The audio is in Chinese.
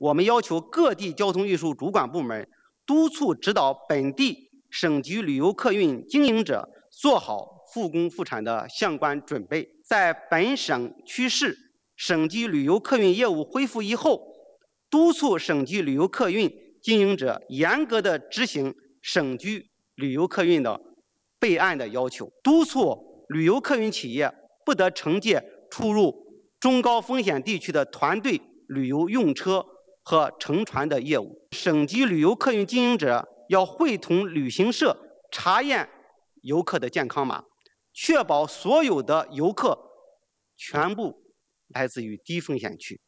我们要求各地交通运输主管部门督促指导本地省级旅游客运经营者做好复工复产的相关准备，在本省区市省级旅游客运业务恢复以后，督促省级旅游客运经营者严格的执行省级旅游客运的备案的要求，督促旅游客运企业不得承接出入中高风险地区的团队旅游用车。和乘船的业务，省级旅游客运经营者要会同旅行社查验游客的健康码，确保所有的游客全部来自于低风险区。